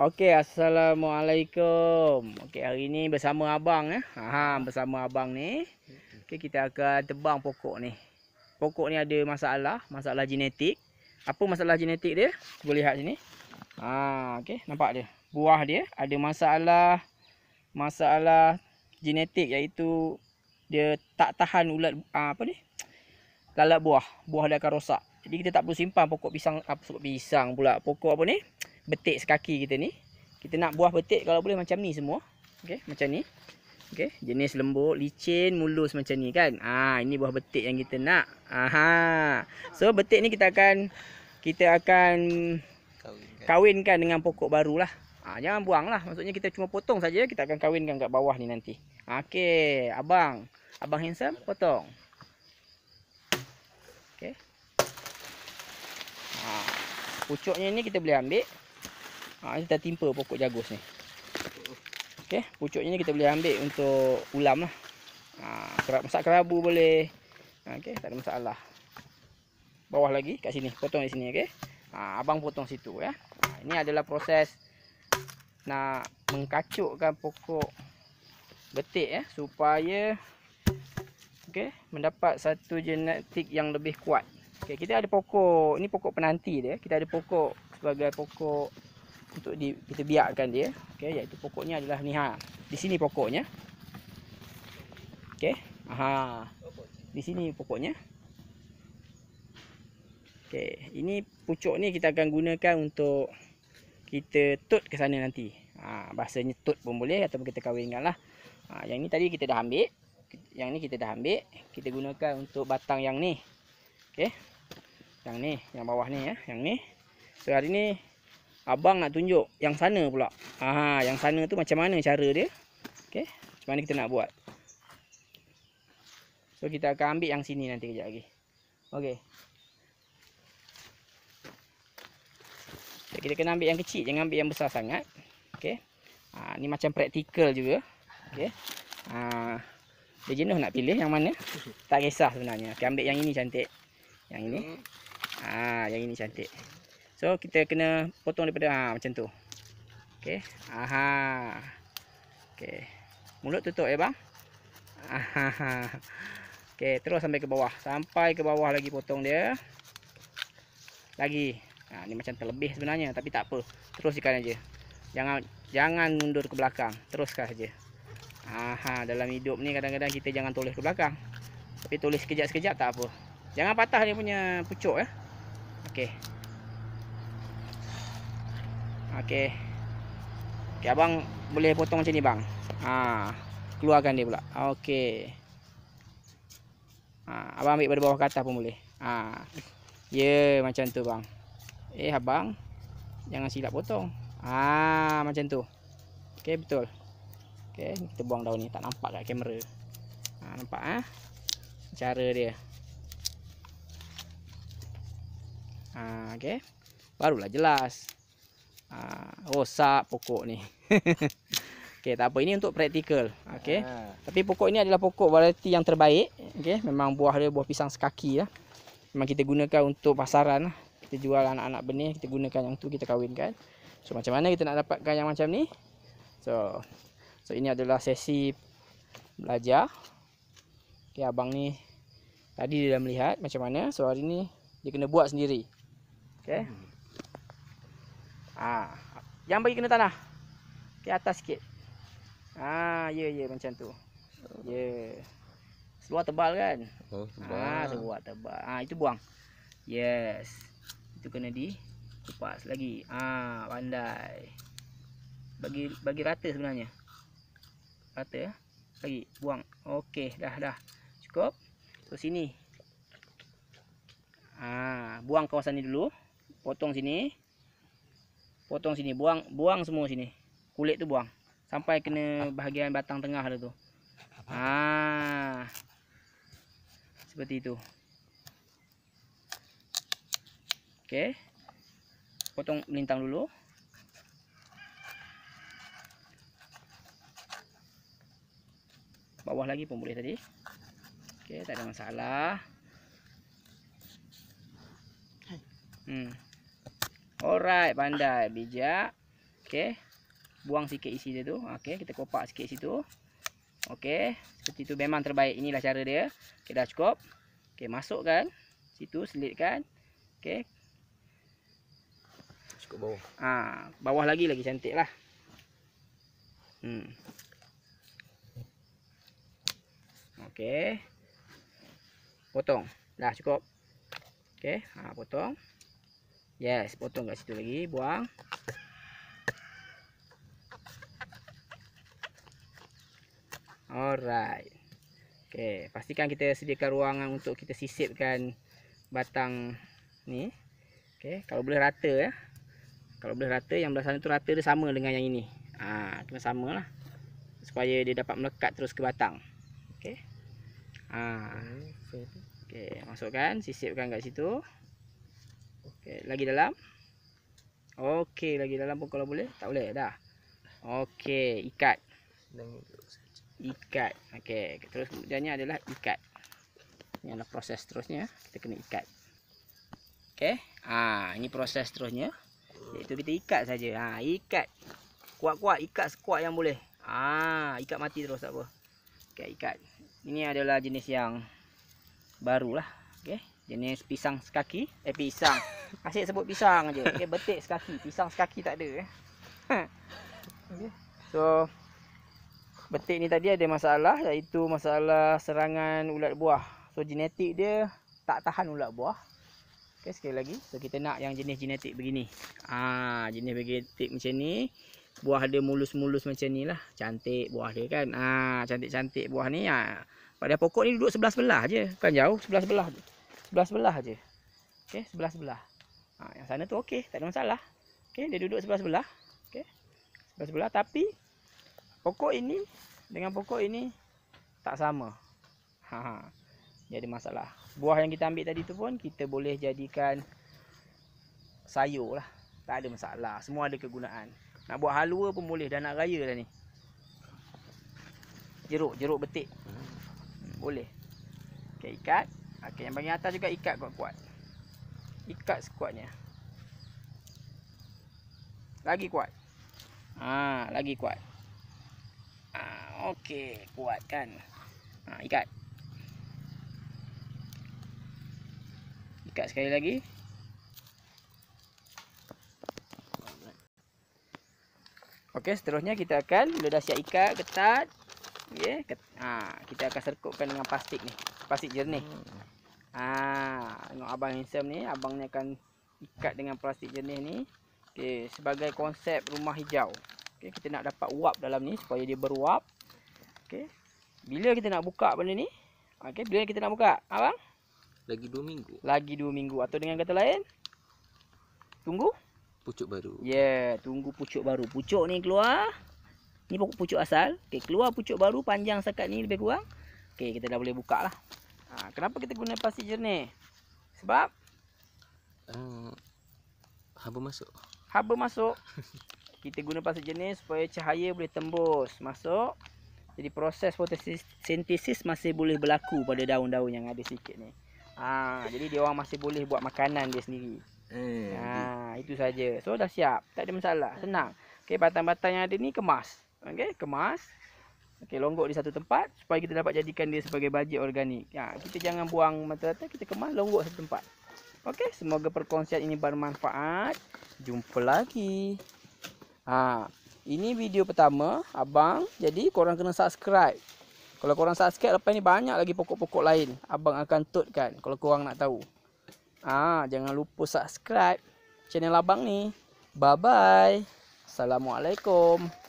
Okey, assalamualaikum. Okey, hari ni bersama abang eh. Ha, bersama abang ni. Okey, kita akan tebang pokok ni. Pokok ni ada masalah, masalah genetik. Apa masalah genetik dia? Cuba lihat sini. Ha, okey, nampak dia. Buah dia ada masalah masalah genetik iaitu dia tak tahan ulat ah, apa ni? Lalat buah. Buah dia akan rosak. Jadi kita tak perlu simpan pokok pisang apa pokok pisang pula. Pokok apa ni? betik sekaki kita ni. Kita nak buah betik kalau boleh macam ni semua. Okey, macam ni. Okey, jenis lembut, licin, mulus macam ni kan. Ah, ha, ini buah betik yang kita nak. Aha. So betik ni kita akan kita akan kawinkan, kawinkan dengan pokok barulah. Ah, ha, jangan lah, Maksudnya kita cuma potong saja, kita akan kawinkan kat bawah ni nanti. Okey, abang. Abang handsome potong. Okey. Ha, pucuknya ni kita boleh ambil Ha, kita timpa pokok jagos ni. Okey, pucuknya ni kita boleh ambil untuk ulam lah. Ha, kerab, masak kerabu boleh. Ha, okey, tak ada masalah. Bawah lagi kat sini. Potong di sini, okey. Ha, abang potong situ ya. Ha, ini adalah proses nak mengkacukkan pokok betik ya supaya okay, mendapat satu genetik yang lebih kuat. Okay, kita ada pokok, ini pokok penanti dia. Kita ada pokok sebagai pokok untuk di, kita biarkan dia okey iaitu pokoknya adalah ni ha di sini pokoknya okey ha di sini pokoknya okey ini pucuk ni kita akan gunakan untuk kita tut ke sana nanti ha bahasanya tut pun boleh ataupun kita kawinkanlah ha yang ni tadi kita dah ambil yang ni kita dah ambil kita gunakan untuk batang yang ni okey yang ni yang bawah ni ya yang ni so hari ni abang nak tunjuk yang sana pula. Ha, yang sana tu macam mana cara dia? Okay, Macam mana kita nak buat? So kita akan ambil yang sini nanti kejap lagi. Okay. kita kena ambil yang kecil, jangan ambil yang besar sangat. Okay. Ha, ah, ni macam praktikal juga. Okay. Ha, ah, dia jenuh nak pilih yang mana? Tak kisah sebenarnya. Okay, ambil yang ini cantik. Yang ini. Ah, ha, yang ini cantik. So kita kena potong daripada ha, macam tu. Okey. Aha. Okey. Mulut tutup ya eh, bang. Aha. Okey, terus sampai ke bawah. Sampai ke bawah lagi potong dia. Lagi. Ha, ni macam terlebih sebenarnya tapi tak apa. ikan aja. Jangan jangan mundur ke belakang. Teruskan saja. Aha, dalam hidup ni kadang-kadang kita jangan toleh ke belakang. Tapi tulis sekejap-sekejap tak apa. Jangan patah dia punya pucuk ya. Okey. Okey. Okey abang boleh potong macam ni bang. Ha, keluarkan dia pula. Okey. Ha, abang ambil pada bawah kata pun boleh. Ha. ye ya, yeah, macam tu bang. Eh abang, jangan silap potong. Ha, macam tu. Okey, betul. Okey, kita buang daun ni tak nampak kat kamera. Ha, nampak ah. Ha? Cara dia. Ha, okey. Barulah jelas. Ha, ah, rosak oh, pokok ni. okay, tak apa. Ini untuk praktikal. Okay. Ha. Ah. Tapi pokok ini adalah pokok variety yang terbaik. Okay. Memang buah dia buah pisang sekaki lah. Memang kita gunakan untuk pasaran lah. Kita jual anak-anak benih. Kita gunakan yang tu kita kawinkan. So, macam mana kita nak dapatkan yang macam ni? So, so ini adalah sesi belajar. Okay, abang ni tadi dia dah melihat macam mana. So, hari ni dia kena buat sendiri. Okay. Hmm. Ha, yang bagi kena tanah. Ke atas sikit. Ha, ya ya macam tu. Ya. Seluar tebal kan? Oh, ha, tebal. Ha, tebal. Ha, itu buang. Yes. Itu kena di kupas lagi. Ha, pandai. Bagi bagi rata sebenarnya. Rata ya. Lagi buang. Okey, dah dah. Cukup. So sini. Ha, buang kawasan ni dulu. Potong sini potong sini buang buang semua sini kulit tu buang sampai kena bahagian batang tengah tu ah seperti itu okey potong melintang dulu bawah lagi pun boleh tadi okey tak ada masalah hmm Alright, pandai, bijak. Okey. Buang sikit isi dia tu. Okey, kita kopak sikit situ. Okey. Seperti tu memang terbaik. Inilah cara dia. Okey, dah cukup. Okey, masukkan situ, selitkan. Okey. Cukup bawah. Ah, ha, bawah lagi lagi cantiklah. Hmm. Okey. Potong. Dah cukup. Okey, ha potong. Yes, potong kat situ lagi, buang. Alright. Okay, pastikan kita sediakan ruangan untuk kita sisipkan batang ni. Okay, kalau boleh rata ya. Kalau boleh rata yang belah sana tu rata dia sama dengan yang ini. Ah, ha, cuma samalah. Supaya dia dapat melekat terus ke batang. Okay. Ah, okay. Masukkan, sisipkan kat situ. Okey. Okay, lagi dalam. Okey, lagi dalam pun kalau boleh. Tak boleh dah. Okey, ikat. Ikat. Okey, terus kemudiannya adalah ikat. Ini adalah proses terusnya. Kita kena ikat. Okey. Ha, ini proses terusnya. Itu kita ikat saja. Ha, ikat. Kuat-kuat ikat sekuat yang boleh. Ha, ikat mati terus tak apa. Okey, ikat. Ini adalah jenis yang barulah. Okey. Jenis pisang sekaki. Eh, pisang. Asyik sebut pisang je. Okay, betik sekaki. Pisang sekaki tak ada. Eh. So, betik ni tadi ada masalah iaitu masalah serangan ulat buah. So, genetik dia tak tahan ulat buah. Okay, sekali lagi. So, kita nak yang jenis genetik begini. Ah, jenis genetik macam ni. Buah dia mulus-mulus macam ni lah. Cantik buah dia kan. Ah, cantik-cantik buah ni. Ah. Ha. Pada pokok ni duduk sebelah-sebelah je. Bukan jauh, sebelah-sebelah. Sebelah-sebelah je. Okay, sebelah-sebelah. Ha, yang sana tu okey, tak ada masalah. okay dia duduk sebelah-sebelah. okay Sebelah-sebelah tapi pokok ini dengan pokok ini tak sama. Ha ha. Jadi masalah. Buah yang kita ambil tadi tu pun kita boleh jadikan sayur lah. Tak ada masalah. Semua ada kegunaan. Nak buat halua pun boleh. Dah nak raya dah ni. Jeruk. Jeruk betik. Boleh. Okay, ikat. Okay, yang bagian atas juga ikat kuat-kuat ikat sekuatnya lagi kuat ha, lagi kuat ha, okey, kuat kan ha, ikat ikat sekali lagi Okey, seterusnya kita akan bila dah siap ikat ketat yeah, ket, ha, kita akan serkupkan dengan plastik ni plastik jernih hmm. Ah, tengok abang handsome ni, abang ni akan ikat dengan plastik jenis ni. Okey, sebagai konsep rumah hijau. Okey, kita nak dapat uap dalam ni supaya dia beruap. Okey. Bila kita nak buka benda ni? Okey, bila kita nak buka? Abang? Lagi 2 minggu. Lagi 2 minggu atau dengan kata lain? Tunggu pucuk baru. Ya, yeah, tunggu pucuk baru. Pucuk ni keluar. Ni pokok pucuk asal. Okey, keluar pucuk baru panjang sekat ni lebih kurang. Okey, kita dah boleh buka lah. Ha, kenapa kita guna pasir jernih? Sebab? Um, haba masuk. Haba masuk. kita guna pasir jernih supaya cahaya boleh tembus masuk. Jadi proses fotosintesis masih boleh berlaku pada daun-daun yang ada sikit ni. Ha, jadi dia orang masih boleh buat makanan dia sendiri. Eh, ha, itu saja. So dah siap. Tak ada masalah. Senang. Okey, batang-batang yang ada ni kemas. Okey, kemas. Okey, longgok di satu tempat supaya kita dapat jadikan dia sebagai baji organik. Ha, kita jangan buang mata-mata, kita kemas longgok satu tempat. Okey, semoga perkongsian ini bermanfaat. Jumpa lagi. Ha, ini video pertama abang. Jadi korang kena subscribe. Kalau korang subscribe lepas ni banyak lagi pokok-pokok lain abang akan tutkan kalau korang nak tahu. Ha, jangan lupa subscribe channel abang ni. Bye bye. Assalamualaikum.